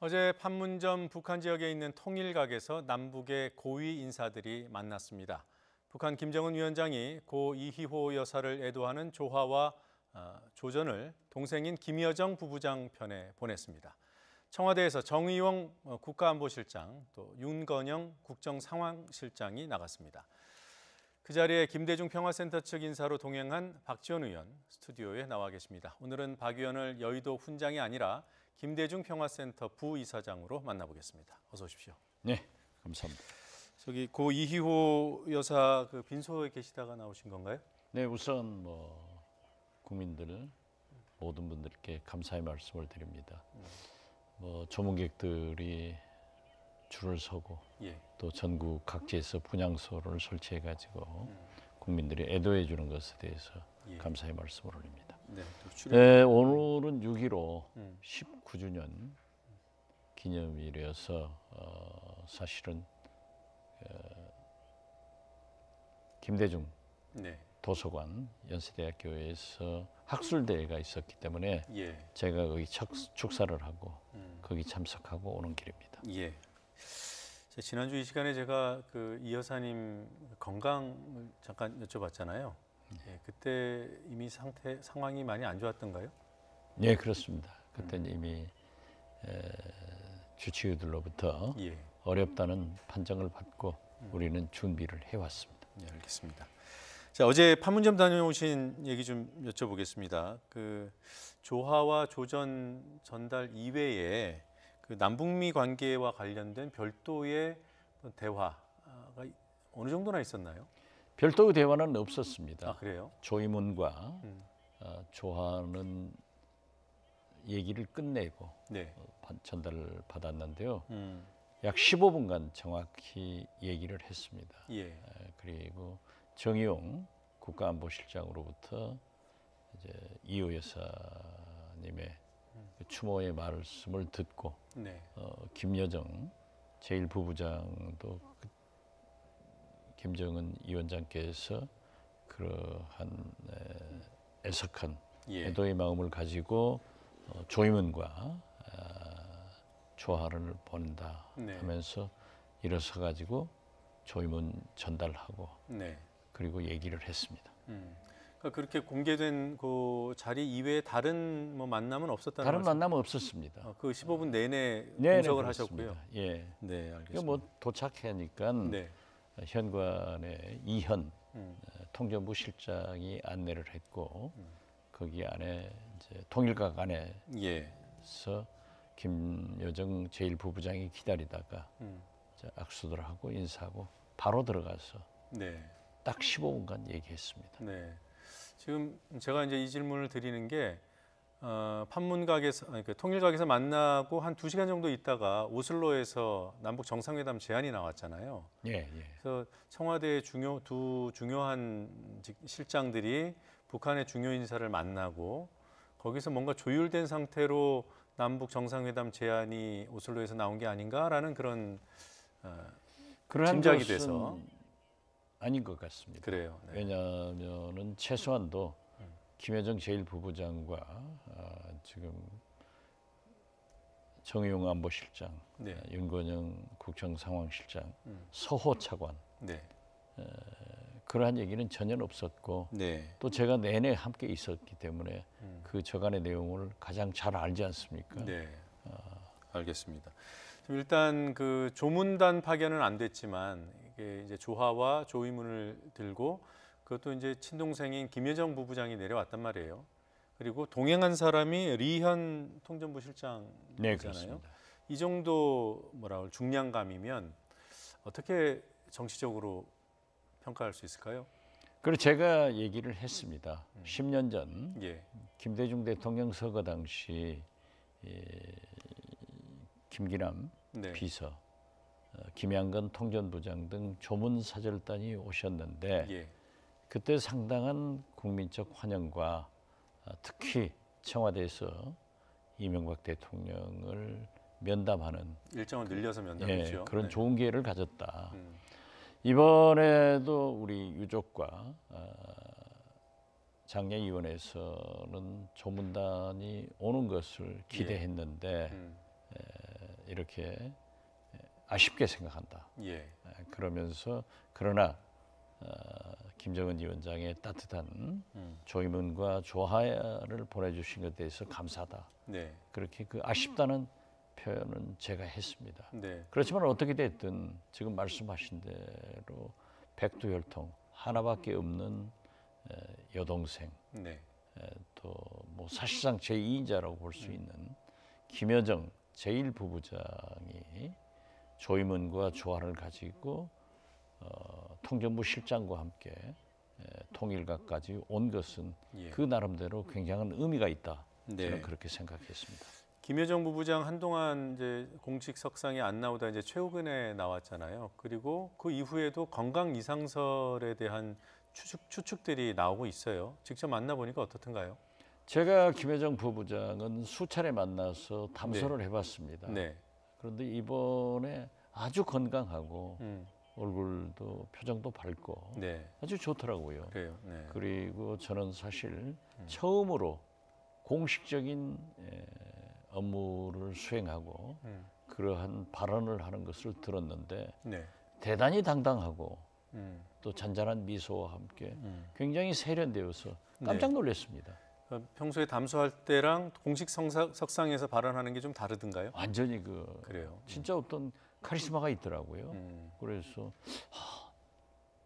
어제 판문점 북한 지역에 있는 통일각에서 남북의 고위 인사들이 만났습니다. 북한 김정은 위원장이 고 이희호 여사를 애도하는 조화와 어, 조전을 동생인 김여정 부부장 편에 보냈습니다. 청와대에서 정의용 어, 국가안보실장 또 윤건영 국정상황실장이 나갔습니다. 그 자리에 김대중 평화센터 측 인사로 동행한 박지원 의원 스튜디오에 나와 계십니다. 오늘은 박 의원을 여의도 훈장이 아니라 김대중 평화센터 부이사장으로 만나보겠습니다. 어서 오십시오. 네, 감사합니다. 저기 고 이희호 여사 그 빈소에 계시다가 나오신 건가요? 네, 우선 뭐 국민들 모든 분들께 감사의 말씀을 드립니다. 음. 뭐 조문객들이 줄을 서고 예. 또 전국 각지에서 분향소를 설치해 가지고 음. 국민들이 애도해 주는 것에 대해서 예. 감사의 말씀을 올립니다. 네, 네 오늘은 6.15 음. 19주년 기념일이어서 어, 사실은 어, 김대중 네. 도서관 연세대학교에서 학술대회가 있었기 때문에 예. 제가 거기 척, 축사를 하고 음. 거기 참석하고 오는 길입니다. 예. 지난주 이 시간에 제가 그이 여사님 건강 잠깐 여쭤봤잖아요. 예, 그때 이미 상태 상황이 많이 안 좋았던가요? 예, 그렇습니다. 그때 음. 이미 에, 주치의들로부터 예. 어렵다는 판정을 받고 음. 우리는 준비를 해왔습니다. 예, 알겠습니다. 자, 어제 판문점 다녀오신 얘기 좀 여쭤보겠습니다. 그 조화와 조전 전달 이외에 그 남북미 관계와 관련된 별도의 대화가 어느 정도나 있었나요? 별도의 대화는 없었습니다. 아, 그래요? 조이문과 음. 어, 조하는 얘기를 끝내고 네. 어, 전달을 받았는데요. 음. 약 15분간 정확히 얘기를 했습니다. 예. 그리고 정의용 국가안보실장으로부터 이제 이호 여사님의 음. 그 추모의 말씀을 듣고 네. 어, 김여정 제일부부장도 그 김정은 위원장께서 그러한 애석한 예. 애도의 마음을 가지고 어, 조이문과 아, 조화를 본다 네. 하면서 일어서 가지고 조이문 전달하고 네. 그리고 얘기를 했습니다. 음. 그러니까 그렇게 공개된 그 자리 이외에 다른 뭐 만남은 없었다는 다른 말씀? 만남은 없었습니다. 어, 그 15분 어. 내내 분석을 하셨고요. 예. 네, 그러니까 뭐 알겠습니다. 뭐 도착하니까 네. 현관에 이현 음. 어, 통전부 실장이 안내를 했고 음. 거기 안에 이제 통일각 안에서 예. 김여정 제1부부장이 기다리다가 음. 악수들 하고 인사하고 바로 들어가서 네. 딱 15분간 얘기했습니다. 네. 지금 제가 이제 이 질문을 드리는 게 어, 판문각에서 그니까 통일각에서 만나고 한 두 시간 정도 있다가 오슬로에서 남북 정상회담 제안이 나왔잖아요. 예, 예. 그래서 청와대의 중요 두 중요한 실장들이 북한의 중요 인사를 만나고 거기서 뭔가 조율된 상태로 남북 정상회담 제안이 오슬로에서 나온 게 아닌가라는 그런 어, 짐작이 돼서 아닌 것 같습니다. 그래요. 네. 왜냐하면은 최소한도 김여정 제1부부장과 아, 지금 정의용 안보실장, 네. 아, 윤건영 국정상황실장, 음. 서호 차관 네. 에, 그러한 얘기는 전혀 없었고 네. 또 제가 내내 함께 있었기 때문에 음. 그 저간의 내용을 가장 잘 알지 않습니까? 네. 어. 알겠습니다. 일단 그 조문단 파견은 안 됐지만 이게 이제 조화와 조의문을 들고 그것도 이제 친동생인 김여정 부부장이 내려왔단 말이에요. 그리고 동행한 사람이 리현 통전부 실장이잖아요. 네, 그렇습니다. 이 정도 뭐라 고 중량감이면 어떻게 정치적으로 평가할 수 있을까요? 그리고 제가 얘기를 했습니다. 음. 10년 전 예. 김대중 대통령 서거 당시 예, 김기남 네. 비서, 어, 김양근 통전부장 등 조문 사절단이 오셨는데 예. 그때 상당한 국민적 환영과 아, 특히 청와대에서 이명박 대통령을 면담하는 일정을 그 늘려서 면담했죠. 예, 그런 네. 좋은 기회를 가졌다. 음. 이번에도 우리 유족과 아, 장례위원회에서는 조문단이 오는 것을 예. 기대했는데 예. 음. 이렇게 아쉽게 생각한다. 예. 그러면서 그러나 어, 김정은 위원장의 따뜻한 음. 조의문과 조화를 보내주신 것에 대해서 감사하다. 네. 그렇게 그 아쉽다는 표현은 제가 했습니다. 네. 그렇지만 어떻게 됐든 지금 말씀하신 대로 백두혈통 하나밖에 없는 어, 여동생 네. 어, 또뭐 사실상 제2인자라고 볼수 음. 있는 김여정 제1부부장이 조이문과 조화를 가지고 어, 통전부 실장과 함께 에, 예, 통일각까지 온 것은 예. 그 나름대로 굉장한 의미가 있다. 네. 저는 그렇게 생각했습니다. 김여정 부부장 한동안 이제 공식 석상에 안 나오다 이제 최후근에 나왔잖아요. 그리고 그 이후에도 건강 이상설에 대한 추측, 추측들이 나오고 있어요. 직접 만나보니까 어떻던가요? 제가 김여정 부부장은 수차례 만나서 담소를 네. 해봤습니다. 네. 그런데 이번에 아주 건강하고 음. 얼굴도 표정도 밝고 네. 아주 좋더라고요. 그래요. 네. 그리고 저는 사실 처음으로 공식적인 업무를 수행하고 음. 그러한 발언을 하는 것을 들었는데 네. 대단히 당당하고 음. 또 잔잔한 미소와 함께 음. 굉장히 세련되어서 네. 깜짝 놀랐습니다. 어, 평소에 담소할 때랑 공식 석상에서 발언하는 게 좀 다르던가요? 완전히 그 그래요. 진짜 어떤 카리스마가 있더라고요. 음. 그래서 하,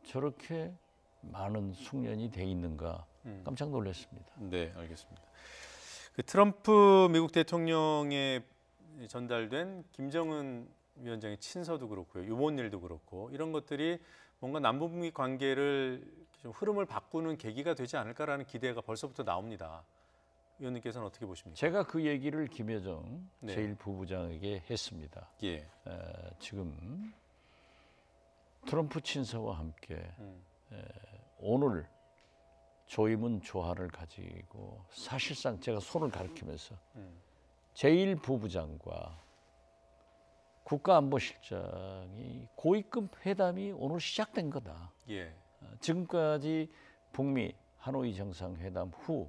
저렇게 많은 숙련이 돼 있는가 음. 깜짝 놀랐습니다. 네, 알겠습니다. 그 트럼프 미국 대통령에 전달된 김정은 위원장의 친서도 그렇고요, 유번 일도 그렇고 이런 것들이 뭔가 남북미 관계를 좀 흐름을 바꾸는 계기가 되지 않을까라는 기대가 벌써부터 나옵니다. 의원님께서는 어떻게 보십니까? 제가 그 얘기를 김여정 네. 제1부부장에게 했습니다. 예. 어, 지금 트럼프 친서와 함께 음. 에, 오늘 조임은 조화를 가지고 사실상 제가 손을 가리키면서 음. 제1부부장과 국가안보실장이 고위급 회담이 오늘 시작된 거다. 예. 어, 지금까지 북미 하노이 정상회담 후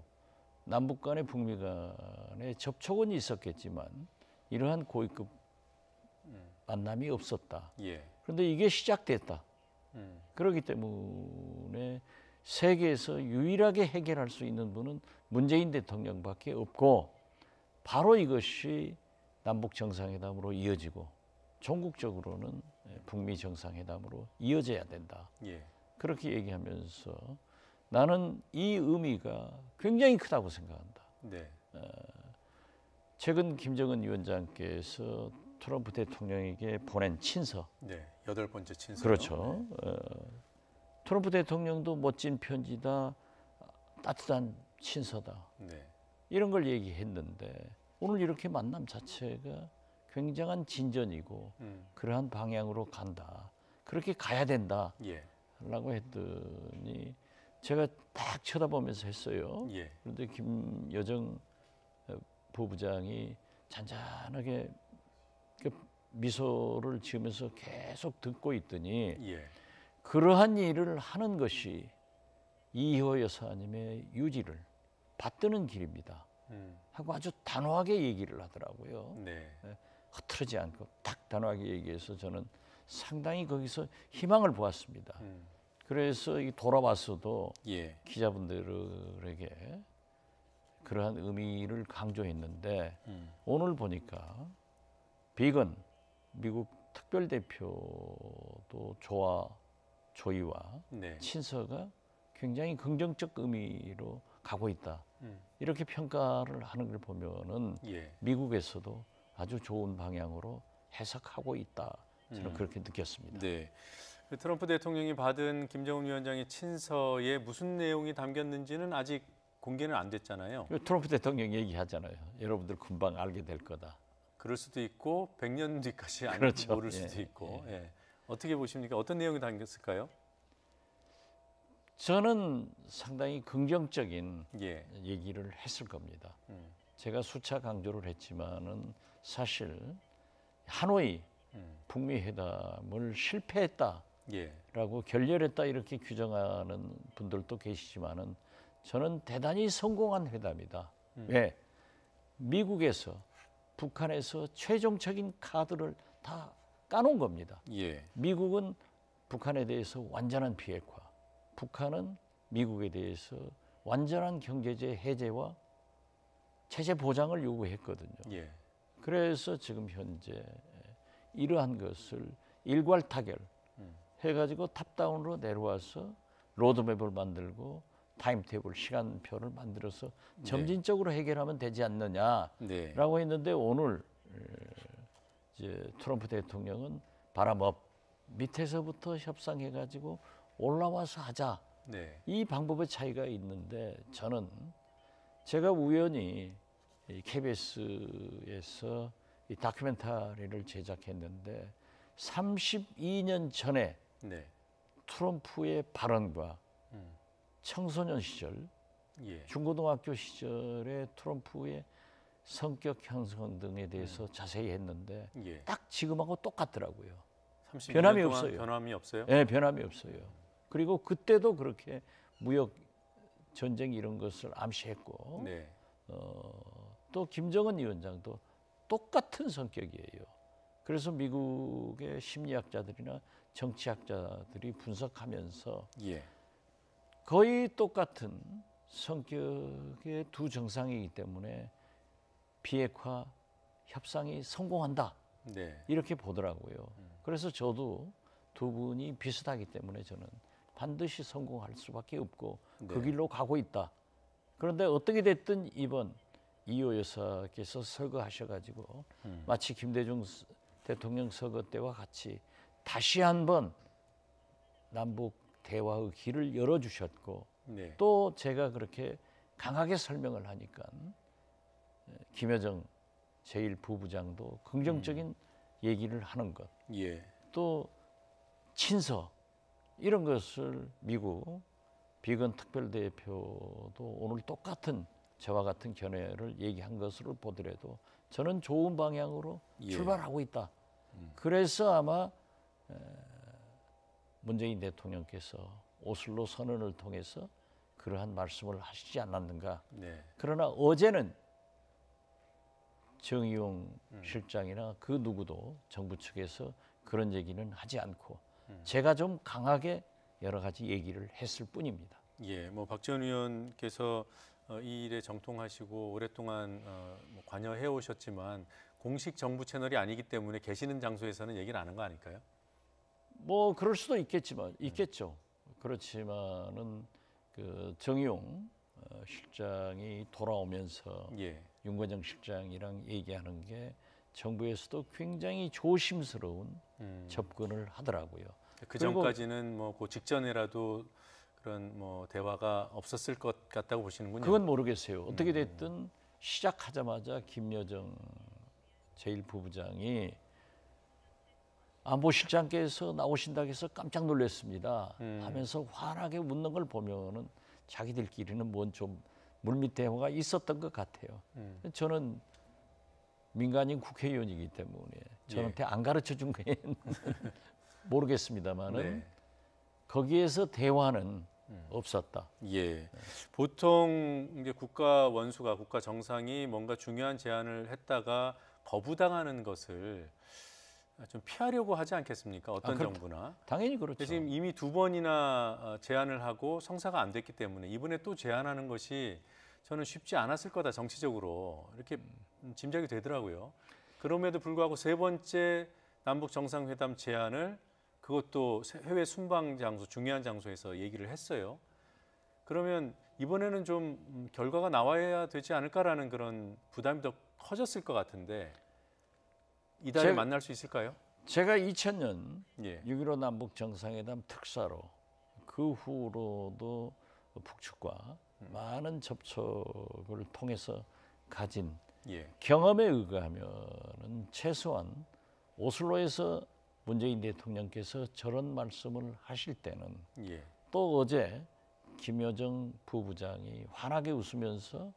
남북 간의 북미 간의 접촉은 있었겠지만 이러한 고위급 만남이 없었다. 예. 그런데 이게 시작됐다. 음. 그렇기 때문에 세계에서 유일하게 해결할 수 있는 분은 문재인 대통령밖에 없고 바로 이것이 남북 정상회담으로 이어지고 전국적으로는 북미 정상회담으로 이어져야 된다. 예. 그렇게 얘기하면서 나는 이 의미가 굉장히 크다고 생각한다. 네. 어, 최근 김정은 위원장께서 트럼프 대통령에게 보낸 친서. 네, 여덟 번째 친서. 그렇죠. 네. 어, 트럼프 대통령도 멋진 편지다, 따뜻한 친서다. 네. 이런 걸 얘기했는데 오늘 이렇게 만남 자체가 굉장한 진전이고 음. 그러한 방향으로 간다. 그렇게 가야 된다. 예. 라고 했더니 제가 딱 쳐다보면서 했어요. 예. 그런데 김여정 어, 부부장이 잔잔하게 그 미소를 지으면서 계속 듣고 있더니 예. 그러한 일을 하는 것이 이효 여사님의 유지를 받드는 길입니다. 음. 하고 아주 단호하게 얘기를 하더라고요. 네. 예, 흐트러지 않고 딱 단호하게 얘기해서 저는 상당히 거기서 희망을 보았습니다. 음. 그래서 이 돌아왔어도 예. 기자분들에게 그러한 의미를 강조했는데 음. 오늘 보니까 비건 미국 특별 대표도 조아 조이와 네. 친서가 굉장히 긍정적 의미로 가고 있다 음. 이렇게 평가를 하는 걸 보면은 예. 미국에서도 아주 좋은 방향으로 해석하고 있다 저는 음. 그렇게 느꼈습니다. 네. 그 트럼프 대통령이 받은 김정은 위원장의 친서에 무슨 내용이 담겼는지는 아직 공개는 안 됐잖아요. 그 트럼프 대통령 얘기하잖아요. 여러분들 금방 알게 될 거다. 그럴 수도 있고 100년 뒤까지 안 그렇죠. 모를 수도 예, 있고. 예. 예. 어떻게 보십니까? 어떤 내용이 담겼을까요? 저는 상당히 긍정적인 예. 얘기를 했을 겁니다. 음. 제가 수차 강조를 했지만은 사실 하노이 음. 북미 회담을 실패했다. 예. 라고 결렬했다 이렇게 규정하는 분들도 계시지만은 저는 대단히 성공한 회담이다. 음. 왜? 예. 미국에서 북한에서 최종적인 카드를 다 까놓은 겁니다. 예. 미국은 북한에 대해서 완전한 비핵화, 북한은 미국에 대해서 완전한 경제제 해제와 체제 보장을 요구했거든요. 예. 그래서 지금 현재 이러한 것을 일괄 타결, 해가지고 탑다운으로 내려와서 로드맵을 만들고 타임테이블 시간표를 만들어서 네. 점진적으로 해결하면 되지 않느냐라고 네. 했는데 오늘 이제 트럼프 대통령은 바람업 밑에서부터 협상해가지고 올라와서 하자 네. 이 방법의 차이가 있는데 저는 제가 우연히 이 KBS에서 이 다큐멘터리를 제작했는데 32년 전에 네. 트럼프의 발언과 음. 청소년 시절, 예. 중고등학교 시절의 트럼프의 성격 형성 등에 대해서 음. 자세히 했는데 예. 딱 지금하고 똑같더라고요. 변함이 없어요. 변함이 없어요. 네, 변함이 없어요. 그리고 그때도 그렇게 무역 전쟁 이런 것을 암시했고 네. 어, 또 김정은 위원장도 똑같은 성격이에요. 그래서 미국의 심리학자들이나 정치학자들이 분석하면서 예. 거의 똑같은 성격의 두 정상이기 때문에 비핵화 협상이 성공한다 네. 이렇게 보더라고요. 음. 그래서 저도 두 분이 비슷하기 때문에 저는 반드시 성공할 수밖에 없고 네. 그 길로 가고 있다. 그런데 어떻게 됐든 이번 이호 여사께서 설거하셔가지고 음. 마치 김대중 대통령 서거 때와 같이 다시 한번 남북 대화의 길을 열어주셨고 네. 또 제가 그렇게 강하게 설명을 하니까 김여정 제1부부장도 긍정적인 음. 얘기를 하는 것. 예. 또 친서 이런 것을 미국 비건 특별대표도 오늘 똑같은 저와 같은 견해를 얘기한 것으로 보더라도 저는 좋은 방향으로 예. 출발하고 있다. 음. 그래서 아마 문재인 대통령께서 오슬로 선언을 통해서 그러한 말씀을 하시지 않았는가. 네. 그러나 어제는 정의용 음. 실장이나 그 누구도 정부 측에서 그런 얘기는 하지 않고 음. 제가 좀 강하게 여러 가지 얘기를 했을 뿐입니다. 예, 뭐 박지원 의원께서 어, 이 일에 정통하시고 오랫동안 어, 뭐 관여해 오셨지만 공식 정부 채널이 아니기 때문에 계시는 장소에서는 얘기를 안 한 거 아닐까요? 뭐 그럴 수도 있겠지만 음. 있겠죠. 그렇지만은 그 정의용 어, 실장이 돌아오면서 예. 윤건영 실장이랑 얘기하는 게 정부에서도 굉장히 조심스러운 음. 접근을 하더라고요. 그 전까지는 뭐그 직전에라도 그런 뭐 대화가 없었을 것 같다고 보시는군요. 그건 모르겠어요. 어떻게 음. 됐든 음. 시작하자마자 김여정 제1부부장이 안보실장께서 나오신다고 해서 깜짝 놀랐습니다. 음. 하면서 환하게 웃는 걸 보면은 자기들끼리는 뭔 좀 물밑 대화가 있었던 것 같아요. 음. 저는 민간인 국회의원이기 때문에 저한테 예. 안 가르쳐 준 거에는 모르겠습니다만은 네. 거기에서 대화는 음. 없었다. 예. 보통 이제 국가 원수가 국가 정상이 뭔가 중요한 제안을 했다가 거부당하는 것을 좀 피하려고 하지 않겠습니까? 아, 어떤 아, 정부나. 당연히 그렇죠. 지금 이미 두 번이나 어, 제안을 하고 성사가 안 됐기 때문에 이번에 또 제안하는 것이 저는 쉽지 않았을 거다 정치적으로 이렇게 음, 짐작이 되더라고요. 그럼에도 불구하고 세 번째 남북 정상회담 제안을 그것도 해외 순방 장소, 중요한 장소에서 얘기를 했어요. 그러면 이번에는 좀 음, 결과가 나와야 되지 않을까라는 그런 부담이 더 커졌을 것 같은데 이달에 제, 만날 수 있을까요? 제가 2000년 예. 6.15 남북 정상회담 특사로 그 후로도 북측과 음. 많은 접촉을 통해서 가진 예. 경험에 의거하면 최소한 오슬로에서 문재인 대통령께서 저런 말씀을 하실 때는 예. 또 어제 김여정 부부장이 환하게 웃으면서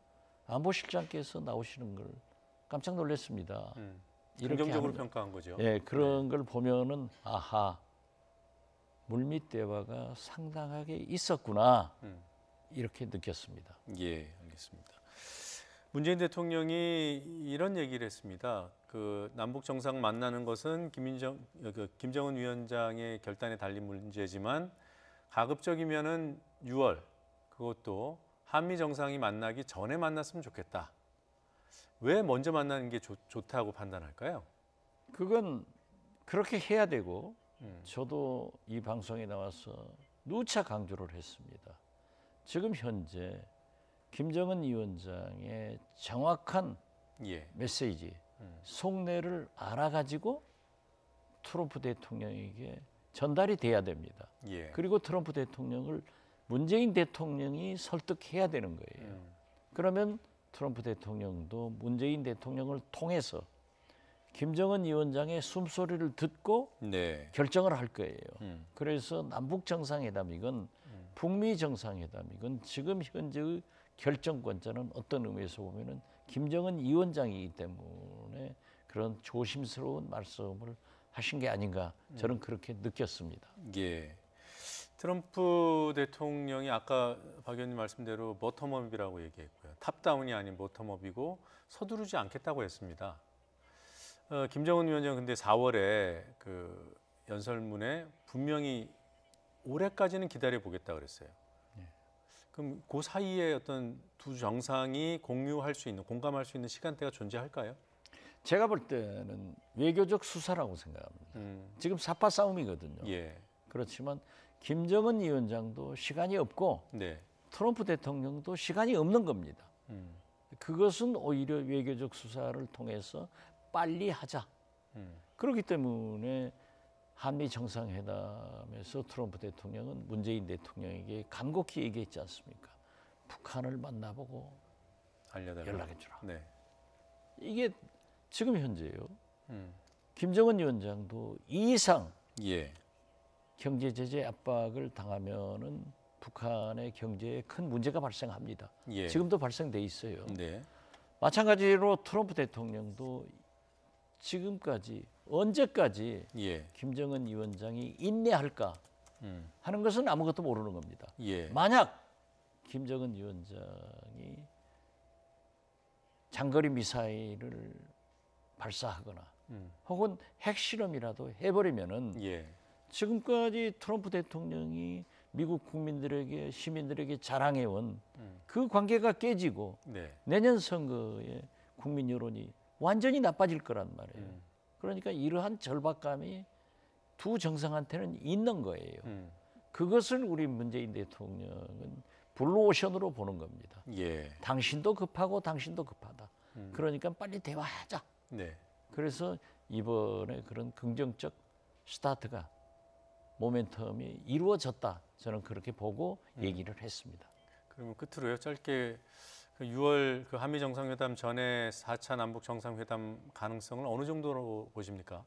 안보실장께서 나오시는 걸 깜짝 놀랐습니다. 음, 긍정적으로 평가한 거죠. 예, 그런 네. 걸 보면은 아하 물밑 대화가 상당하게 있었구나 음. 이렇게 느꼈습니다. 예, 알겠습니다. 문재인 대통령이 이런 얘기를 했습니다. 그 남북 정상 만나는 것은 김인정, 그 김정은 위원장의 결단에 달린 문제지만 가급적이면은 6월 그것도 한미 정상이 만나기 전에 만났으면 좋겠다. 왜 먼저 만나는 게 좋, 좋다고 판단할까요? 그건 그렇게 해야 되고 음. 저도 이 방송에 나와서 누차 강조를 했습니다. 지금 현재 김정은 위원장의 정확한 예. 메시지 음. 속내를 알아가지고 트럼프 대통령에게 전달이 돼야 됩니다. 예. 그리고 트럼프 대통령을 문재인 대통령이 설득해야 되는 거예요. 음. 그러면 트럼프 대통령도 문재인 대통령을 통해서 김정은 위원장의 숨소리를 듣고 네. 결정을 할 거예요. 음. 그래서 남북 정상회담이건 음. 북미 정상회담이건 지금 현재의 결정권자는 어떤 의미에서 보면은 김정은 위원장이기 때문에 그런 조심스러운 말씀을 하신 게 아닌가 저는 그렇게 느꼈습니다. 예. 트럼프 대통령이 아까 박 의원님 말씀대로 버텀업이라고 얘기했고요. 탑다운이 아닌 버텀업이고 서두르지 않겠다고 했습니다. 어, 김정은 위원장 근데 4월에 그 연설문에 분명히 올해까지는 기다려 보겠다 그랬어요. 그럼 그 사이에 어떤 두 정상이 공유할 수 있는 공감할 수 있는 시간대가 존재할까요? 제가 볼 때는 외교적 수사라고 생각합니다. 음. 지금 사파 싸움이거든요. 예. 그렇지만 김정은 위원장도 시간이 없고 네. 트럼프 대통령도 시간이 없는 겁니다. 음. 그것은 오히려 외교적 수사를 통해서 빨리 하자. 음. 그렇기 때문에 한미 정상회담에서 트럼프 대통령은 문재인 대통령에게 간곡히 얘기했지 않습니까? 북한을 만나보고 연락해 주라. 네. 이게 지금 현재예요. 음. 김정은 위원장도 이상 예. 경제 제재 압박을 당하면은 북한의 경제에 큰 문제가 발생합니다. 예. 지금도 발생돼 있어요. 네. 마찬가지로 트럼프 대통령도 지금까지 언제까지 예. 김정은 위원장이 인내할까 음. 하는 것은 아무것도 모르는 겁니다. 예. 만약 김정은 위원장이 장거리 미사일을 발사하거나 음. 혹은 핵실험이라도 해버리면은 예. 지금까지 트럼프 대통령이 미국 국민들에게 시민들에게 자랑해온 음. 그 관계가 깨지고 네. 내년 선거에 국민 여론이 완전히 나빠질 거란 말이에요. 음. 그러니까 이러한 절박감이 두 정상한테는 있는 거예요. 음. 그것을 우리 문재인 대통령은 블루오션으로 보는 겁니다. 예. 당신도 급하고 당신도 급하다. 음. 그러니까 빨리 대화하자. 네. 그래서 이번에 그런 긍정적 스타트가 모멘텀이 이루어졌다. 저는 그렇게 보고 음. 얘기를 했습니다. 그러면 끝으로요. 짧게 6월 그, 그 한미 정상회담 전에 4차 남북 정상회담 가능성을 어느 정도로 보십니까?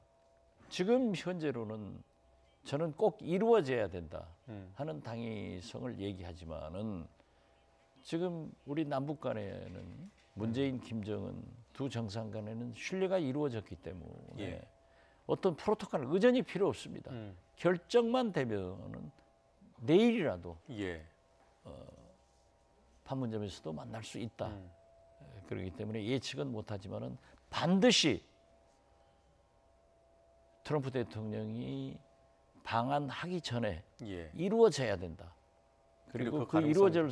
지금 현재로는 저는 꼭 이루어져야 된다 음. 하는 당위성을 얘기하지만은 지금 우리 남북 간에는 문재인, 음. 김정은 두 정상 간에는 신뢰가 이루어졌기 때문에 예. 어떤 프로토콜 의전이 필요 없습니다. 음. 결정만 되면은 내일이라도 예. 어, 판문점에서도 만날 수 있다. 음. 예, 그렇기 때문에 예측은 못하지만은 반드시 트럼프 대통령이 방한하기 전에 예. 이루어져야 된다. 그리고, 그리고 그, 그 이루어질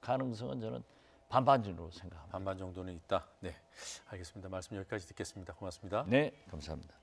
가능성은 저는 반반으로 생각합니다. 반반 정도는 있다. 네, 알겠습니다. 말씀 여기까지 듣겠습니다. 고맙습니다. 네, 감사합니다.